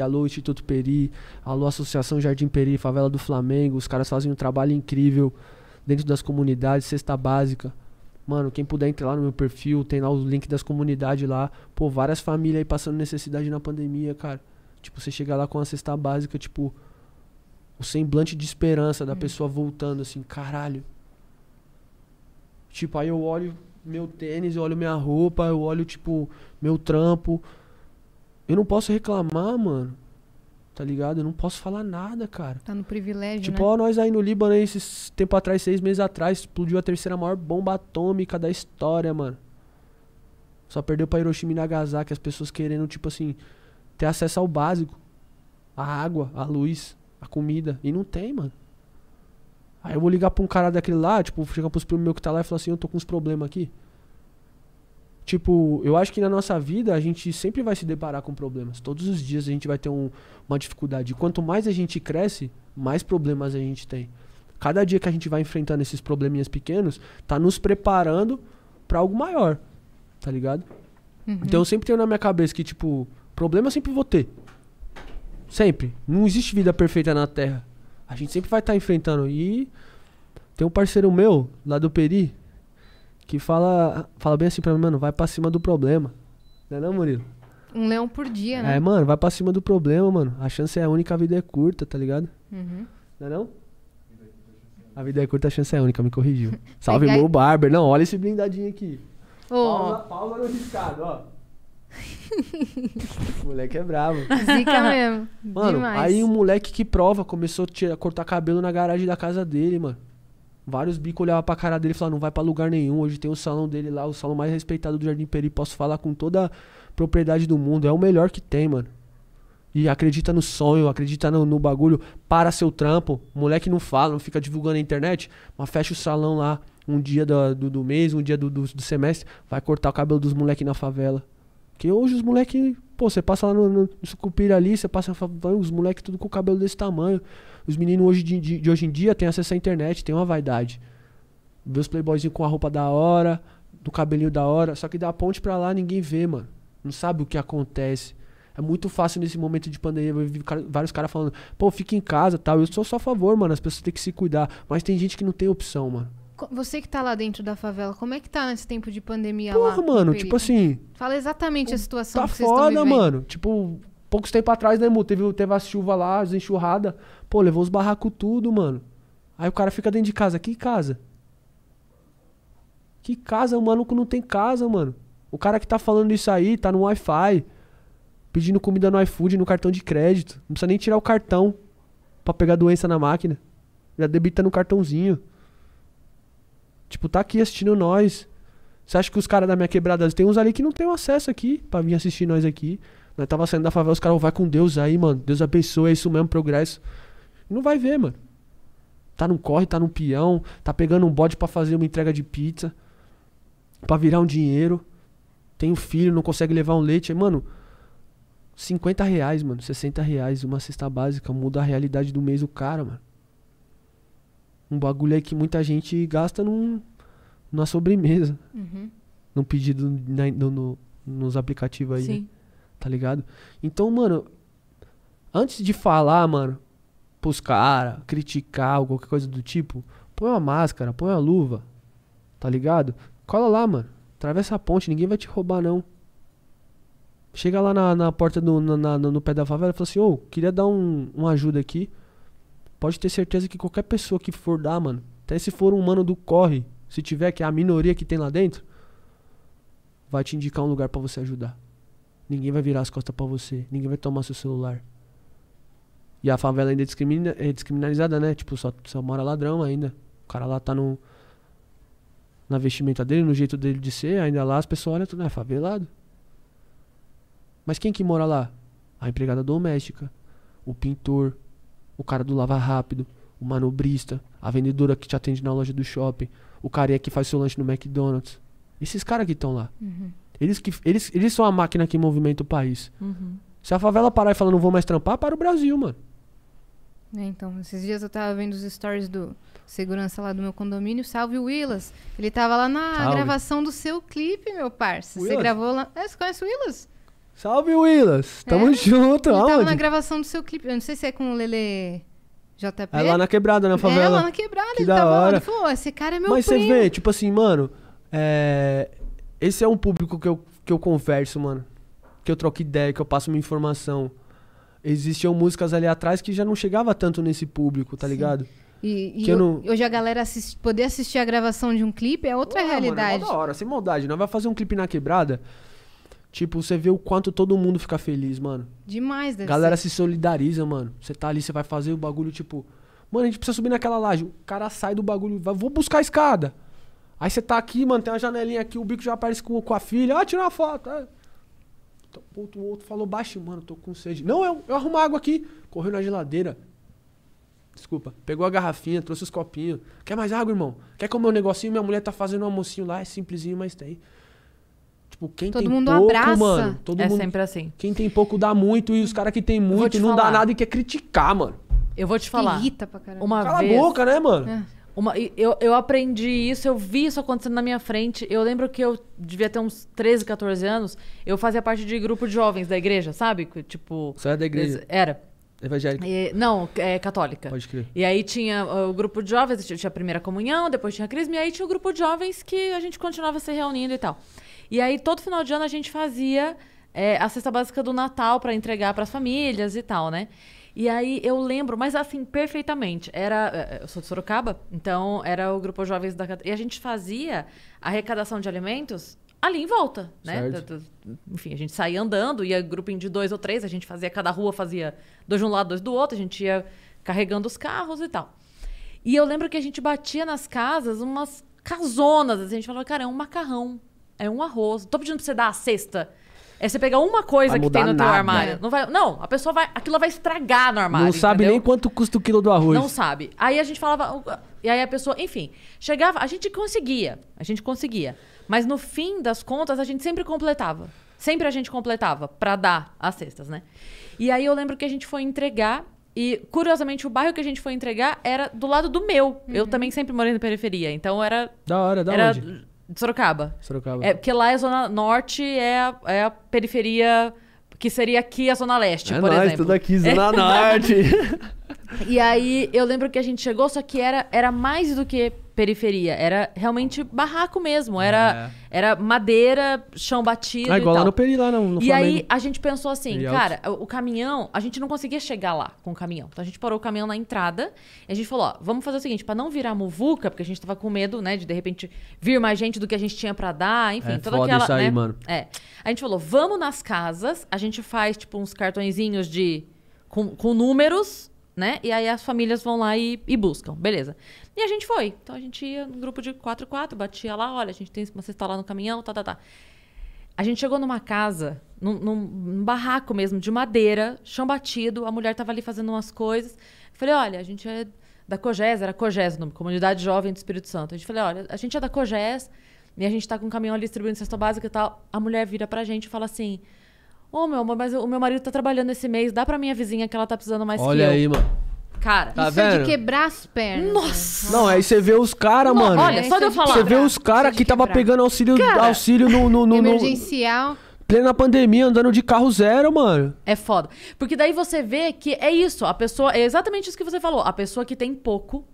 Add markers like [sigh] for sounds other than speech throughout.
alô Instituto Peri, alô Associação Jardim Peri, Favela do Flamengo. Os caras fazem um trabalho incrível dentro das comunidades, cesta básica. Mano, quem puder entrar lá no meu perfil, tem lá o link das comunidades lá. Pô, várias famílias aí passando necessidade na pandemia, cara. Tipo, você chega lá com a cesta básica, tipo, o semblante de esperança da hum. pessoa voltando assim, caralho. Tipo, aí eu olho meu tênis, eu olho minha roupa, eu olho, tipo, meu trampo, eu não posso reclamar, mano. Tá ligado? Eu não posso falar nada, cara. Tá no privilégio, Tipo, né? ó, nós aí no Líbano, aí, esses tempo atrás, seis meses atrás, explodiu a terceira maior bomba atômica da história, mano. Só perdeu pra Hiroshima e Nagasaki, as pessoas querendo, tipo assim, ter acesso ao básico. A água, a luz, a comida. E não tem, mano. Aí eu vou ligar pra um cara daquele lá, tipo, chegar pros primos meu que tá lá e falar assim, eu tô com uns problemas aqui. Tipo, eu acho que na nossa vida a gente sempre vai se deparar com problemas. Todos os dias a gente vai ter um, uma dificuldade. E quanto mais a gente cresce, mais problemas a gente tem. Cada dia que a gente vai enfrentando esses probleminhas pequenos, tá nos preparando para algo maior. Tá ligado? Uhum. Então eu sempre tenho na minha cabeça que, tipo, problema eu sempre vou ter. Sempre. Não existe vida perfeita na Terra. A gente sempre vai estar tá enfrentando. E tem um parceiro meu, lá do Peri, que fala, fala bem assim pra mim, mano, vai pra cima do problema. Não é não, Murilo? Um leão por dia, né? É, mano, vai pra cima do problema, mano. A chance é a única, a vida é curta, tá ligado? Uhum. Não é não? A vida é curta, a chance é única, me corrigiu. [laughs] Salve, meu Barber. Não, olha esse blindadinho aqui. Oh. Palma, no riscado, ó. [laughs] o moleque é bravo. Zica mesmo. Mano, Demais. aí um moleque que prova começou a cortar cabelo na garagem da casa dele, mano. Vários bicos olhavam pra cara dele e falavam, não vai para lugar nenhum. Hoje tem o salão dele lá, o salão mais respeitado do Jardim Peri. Posso falar com toda a propriedade do mundo. É o melhor que tem, mano. E acredita no sonho, acredita no, no bagulho. Para seu trampo. Moleque não fala, não fica divulgando na internet. Mas fecha o salão lá. Um dia do, do, do mês, um dia do, do, do, semestre. Vai cortar o cabelo dos moleques na favela. Porque hoje os moleques... Pô, você passa lá no, no, no Sucupira ali, você passa na favela, os moleques tudo com o cabelo desse tamanho. Os meninos hoje de, de, de hoje em dia têm acesso à internet, tem uma vaidade. Vê os playboyzinhos com a roupa da hora, do cabelinho da hora, só que da ponte pra lá ninguém vê, mano. Não sabe o que acontece. É muito fácil nesse momento de pandemia. Eu vi vários caras falando, pô, fica em casa tal. Eu sou só a favor, mano. As pessoas têm que se cuidar. Mas tem gente que não tem opção, mano. Você que tá lá dentro da favela, como é que tá nesse tempo de pandemia Porra, lá? Porra, mano, tipo assim. Fala exatamente a situação tá que foda, estão vivendo. mano. Tipo, Poucos tempos atrás, né, Mu? Teve, teve a chuva lá, as enxurradas. Pô, levou os barracos tudo, mano. Aí o cara fica dentro de casa. Que casa? Que casa? O maluco não tem casa, mano. O cara que tá falando isso aí tá no Wi-Fi, pedindo comida no iFood, no cartão de crédito. Não precisa nem tirar o cartão pra pegar doença na máquina. Já debita no cartãozinho. Tipo, tá aqui assistindo nós. Você acha que os caras da minha quebrada. Tem uns ali que não tem acesso aqui pra vir assistir nós aqui. Nós né, tava saindo da favela, os caras, vai com Deus aí, mano. Deus abençoe, é isso mesmo, progresso. Não vai ver, mano. Tá num corre, tá num peão, tá pegando um bode para fazer uma entrega de pizza, para virar um dinheiro. Tem um filho, não consegue levar um leite. Aí, mano, 50 reais, mano, 60 reais, uma cesta básica, muda a realidade do mês do cara, mano. Um bagulho aí que muita gente gasta num, numa sobremesa. Uhum. Num pedido na, no, no, nos aplicativos aí. Né? Sim. Né? Tá ligado? Então, mano, antes de falar, mano, pros caras, criticar ou qualquer coisa do tipo, põe uma máscara, põe uma luva, tá ligado? Cola lá, mano. Atravessa a ponte, ninguém vai te roubar, não. Chega lá na, na porta do na, na, no pé da favela e fala assim: Ô, oh, queria dar um, uma ajuda aqui. Pode ter certeza que qualquer pessoa que for dar, mano, até se for um humano do corre, se tiver, que é a minoria que tem lá dentro, vai te indicar um lugar para você ajudar. Ninguém vai virar as costas para você. Ninguém vai tomar seu celular. E a favela ainda é, discrimina, é descriminalizada, né? Tipo, só, só mora ladrão ainda. O cara lá tá no. Na vestimenta dele, no jeito dele de ser, ainda lá as pessoas olham tudo, ah, é favelado. Mas quem que mora lá? A empregada doméstica, o pintor, o cara do lava rápido, o manobrista, a vendedora que te atende na loja do shopping, o carinha que faz seu lanche no McDonald's. Esses caras que estão lá. Uhum. Eles, que, eles, eles são a máquina que movimenta o país. Uhum. Se a favela parar e falar, não vou mais trampar, para o Brasil, mano. É, então, esses dias eu tava vendo os stories do segurança lá do meu condomínio, salve Willas. Ele tava lá na salve. gravação do seu clipe, meu parça. Você gravou lá. É, você conhece o Willas? Salve Willas! É. Tamo é? junto, Ele aonde? tava na gravação do seu clipe. Eu não sei se é com o Lele. JP. É lá na quebrada, na é, favela. É, lá na quebrada, que ele da tava hora. lá. Ele falou, esse cara é meu Mas primo. Mas você vê, tipo assim, mano, é, esse é um público que eu, que eu converso, mano. Que eu troco ideia, que eu passo uma informação. Existiam músicas ali atrás que já não chegava tanto nesse público, tá Sim. ligado? E, e eu, não... hoje a galera assist, poder assistir a gravação de um clipe é outra Ué, realidade. Mano, é da hora, sem maldade. Nós vai fazer um clipe na quebrada. Tipo, você vê o quanto todo mundo fica feliz, mano. Demais, deve Galera ser. se solidariza, mano. Você tá ali, você vai fazer o bagulho, tipo. Mano, a gente precisa subir naquela laje. O cara sai do bagulho, vai, vou buscar a escada. Aí você tá aqui, mano, tem uma janelinha aqui, o bico já aparece com, com a filha. Ah, tira uma foto. Ah. o outro falou baixo, mano, tô com sede. Não, eu, eu arrumo água aqui. Correu na geladeira. Desculpa. Pegou a garrafinha, trouxe os copinhos. Quer mais água, irmão? Quer comer um negocinho? Minha mulher tá fazendo um almocinho lá, é simplesinho, mas tem. Tipo, quem todo tem mundo pouco, abraça. mano. Todo é mundo... sempre assim. Quem tem pouco dá muito e os caras que tem muito não falar. dá nada e quer criticar, mano. Eu vou te falar. Irrita pra caramba. Uma Cala vez... a boca, né, mano? É. Uma, eu, eu aprendi isso, eu vi isso acontecendo na minha frente. Eu lembro que eu devia ter uns 13, 14 anos. Eu fazia parte de grupo de jovens da igreja, sabe? Tipo. Só era é da igreja? Era. Evangélica? E, não, é católica. Pode crer. E aí tinha o grupo de jovens, tinha a primeira comunhão, depois tinha a crisma, e aí tinha o grupo de jovens que a gente continuava se reunindo e tal. E aí todo final de ano a gente fazia é, a cesta básica do Natal para entregar para as famílias e tal, né? E aí eu lembro, mas assim, perfeitamente. Era. Eh, eh, eu sou de Sorocaba, então era o grupo Jovens da E a gente fazia arrecadação de alimentos ali em volta, né? Certo. Enfim, a gente saía andando, ia grupinho de dois ou três, a gente fazia, cada rua fazia dois de um lado, dois do outro, a gente ia carregando os carros e tal. E eu lembro que a gente batia nas casas umas casonas, assim, a gente falava, cara, é um macarrão, é um arroz. Tô pedindo pra você dar a cesta. É você pegar uma coisa que tem no teu armário. Não, vai, não, a pessoa vai. Aquilo vai estragar no armário. Não sabe entendeu? nem quanto custa o quilo do arroz. Não sabe. Aí a gente falava. E aí a pessoa, enfim, chegava. A gente conseguia. A gente conseguia. Mas no fim das contas, a gente sempre completava. Sempre a gente completava para dar as cestas, né? E aí eu lembro que a gente foi entregar. E curiosamente, o bairro que a gente foi entregar era do lado do meu. Uhum. Eu também sempre morei na periferia. Então era. Da hora, da hora. De Sorocaba. Sorocaba. É, porque lá é a Zona Norte, é a, é a periferia que seria aqui a Zona Leste, é por nóis, exemplo. tudo aqui, [laughs] é Zona Norte. [laughs] E aí eu lembro que a gente chegou, só que era, era mais do que periferia. Era realmente barraco mesmo. Era, é. era madeira, chão batido. Ah, igual lá no Peri, lá no, no E Flamengo. aí a gente pensou assim, é cara, alto. o caminhão, a gente não conseguia chegar lá com o caminhão. Então a gente parou o caminhão na entrada e a gente falou: ó, vamos fazer o seguinte, para não virar muvuca, porque a gente tava com medo, né, de de repente vir mais gente do que a gente tinha para dar, enfim, é, toda aquela. Isso aí, né? mano. É. A gente falou: vamos nas casas, a gente faz, tipo, uns cartõezinhos de. com, com números né? E aí as famílias vão lá e, e buscam, beleza. E a gente foi. Então a gente ia num grupo de 4 4 batia lá, olha, a gente tem uma cesta lá no caminhão, tá, tá, tá. A gente chegou numa casa, num, num barraco mesmo, de madeira, chão batido, a mulher tava ali fazendo umas coisas. falei, olha, a gente é da COGES, era COGES o nome, Comunidade Jovem do Espírito Santo. A gente falou, olha, a gente é da COGES e a gente tá com um caminhão ali distribuindo cesta básica e tal. A mulher vira pra gente e fala assim, oh, meu amor, mas o meu marido tá trabalhando esse mês, dá pra minha vizinha que ela tá precisando mais Olha que aí, eu. mano. Cara, Tá isso é de quebrar as pernas. Nossa! Não, aí você vê os caras, mano. olha, só de eu é falar. Você vê os caras é que tava pegando auxílio, Cara. auxílio no, no, no, no- Emergencial. plena pandemia, andando de carro zero, mano. É foda. Porque daí você vê que é isso. A pessoa. É exatamente isso que você falou. A pessoa que tem pouco,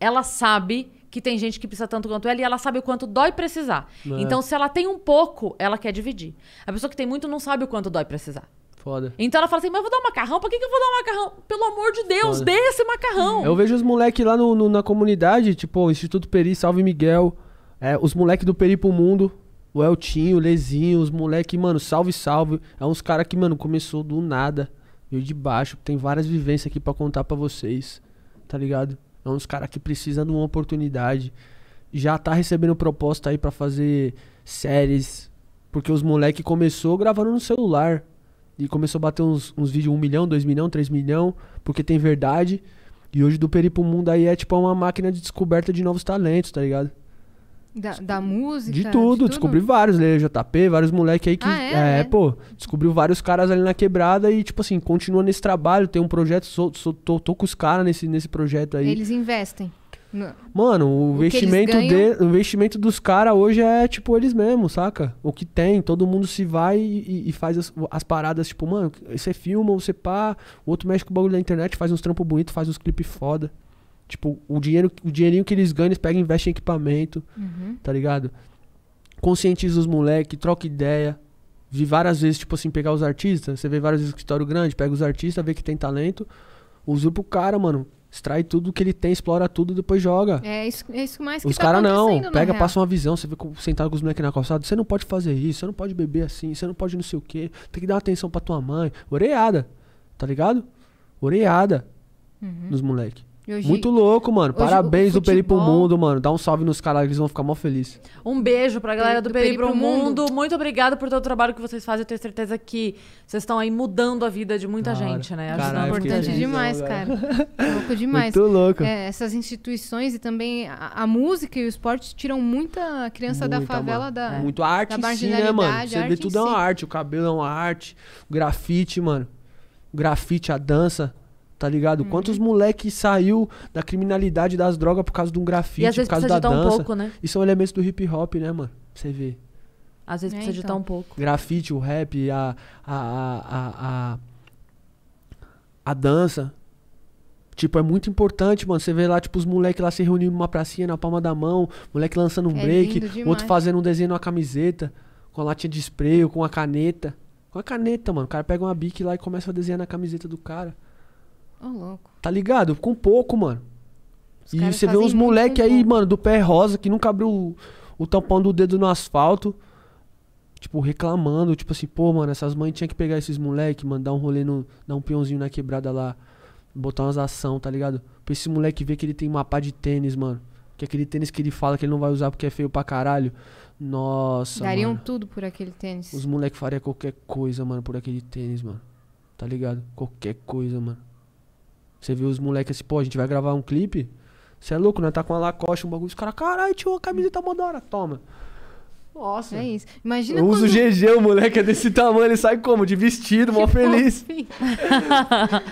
ela sabe que tem gente que precisa tanto quanto ela e ela sabe o quanto dói precisar. Né? Então, se ela tem um pouco, ela quer dividir. A pessoa que tem muito não sabe o quanto dói precisar. Foda. Então ela fala assim, mas eu vou dar um macarrão? Pra que, que eu vou dar um macarrão? Pelo amor de Deus, Foda. dê esse macarrão. Eu vejo os moleques lá no, no, na comunidade, tipo, Instituto Peri, Salve Miguel, é, os moleques do Peri pro Mundo, o Eltinho, o Lezinho, os moleques, mano, salve, salve. É uns caras que, mano, começou do nada, veio de baixo, tem várias vivências aqui para contar para vocês, tá ligado? É um dos caras que precisa de uma oportunidade. Já tá recebendo proposta aí para fazer séries. Porque os moleque começou gravando no celular. E começou a bater uns, uns vídeos 1 milhão, 2 milhão, 3 milhão. Porque tem verdade. E hoje do Peri pro Mundo aí é tipo uma máquina de descoberta de novos talentos, tá ligado? Da, da música? De tudo, de tudo? descobri vários, né? JP, vários moleques aí que. Ah, é, é, é, pô, descobriu vários caras ali na quebrada e, tipo assim, continua nesse trabalho, tem um projeto, sou, sou tô, tô, com os caras nesse, nesse projeto aí. Eles investem. No... Mano, o, o investimento de, o investimento dos caras hoje é, tipo, eles mesmos, saca? O que tem, todo mundo se vai e, e faz as, as, paradas, tipo, mano, você filma, você pá, o outro mexe com o bagulho da internet, faz uns trampos bonitos, faz uns clipes foda. Tipo, o, dinheiro, o dinheirinho que eles ganham, eles pegam e investem em equipamento, uhum. tá ligado? Conscientiza os moleques, troca ideia. Vi várias vezes, tipo assim, pegar os artistas. Você vê várias vezes o escritório grande, pega os artistas, vê que tem talento, usa o cara, mano extrai tudo que ele tem, explora tudo e depois joga. É isso, é isso mais que Os tá caras não, pega, passa uma visão, você vê sentado com os moleques na calçada, você não pode fazer isso, você não pode beber assim, você não pode não sei o quê, tem que dar atenção pra tua mãe. Oreada, tá ligado? Oreada uhum. nos moleques. Hoje... Muito louco, mano. Hoje Parabéns do Peri pro Mundo, mano. Dá um salve nos caras, eles vão ficar mó felizes. Um beijo pra galera do, do Peri, pro mundo. mundo. Muito obrigado por todo o trabalho que vocês fazem. Eu tenho certeza que vocês estão aí mudando a vida de muita cara, gente, né? Acho Caralho, importante demais, cara. cara. louco demais. Muito louco. É, essas instituições e também a, a, música e o esporte tiram muita criança muita, da favela mano. da é. Muito a arte da em si, né, mano? Você vê tudo é uma si. arte. O cabelo é uma arte. O grafite, mano. O grafite, a dança tá ligado? Uhum. Quantos moleque saiu da criminalidade das drogas por causa de um grafite, por causa da dança. Um pouco, né? E são é elementos do hip hop, né, mano? Você vê. Às vezes é, precisa então. um pouco. Grafite, o rap, a, a, a, a, a dança. Tipo, é muito importante, mano. Você vê lá, tipo, os moleques lá se reunindo numa pracinha na palma da mão, moleque lançando um é break, outro fazendo um desenho numa camiseta, com a latinha de spray ou com a caneta. Com a caneta, mano. O cara pega uma bique lá e começa a desenhar na camiseta do cara louco. Tá ligado? Com pouco, mano. Os e você vê uns moleque aí, mano, do pé rosa, que nunca abriu o, o tampão do dedo no asfalto. Tipo, reclamando, tipo assim, pô, mano, essas mães tinham que pegar esses moleque, mandar um rolê no. dar um peãozinho na quebrada lá. Botar umas ação, tá ligado? Pra esse moleque ver que ele tem uma pá de tênis, mano. Que aquele tênis que ele fala que ele não vai usar porque é feio pra caralho. Nossa. Dariam mano. tudo por aquele tênis. Os moleques fariam qualquer coisa, mano, por aquele tênis, mano. Tá ligado? Qualquer coisa, mano. Você vê os moleques assim, pô, a gente vai gravar um clipe. Você é louco, né? Tá com uma lacoste, um bagulho. Os caras, caralho, tio, a camiseta tá hora, Toma. Nossa. É isso. Imagina Eu quando... uso GG, o moleque é desse tamanho, ele sai como? De vestido, mó [laughs] feliz. [laughs]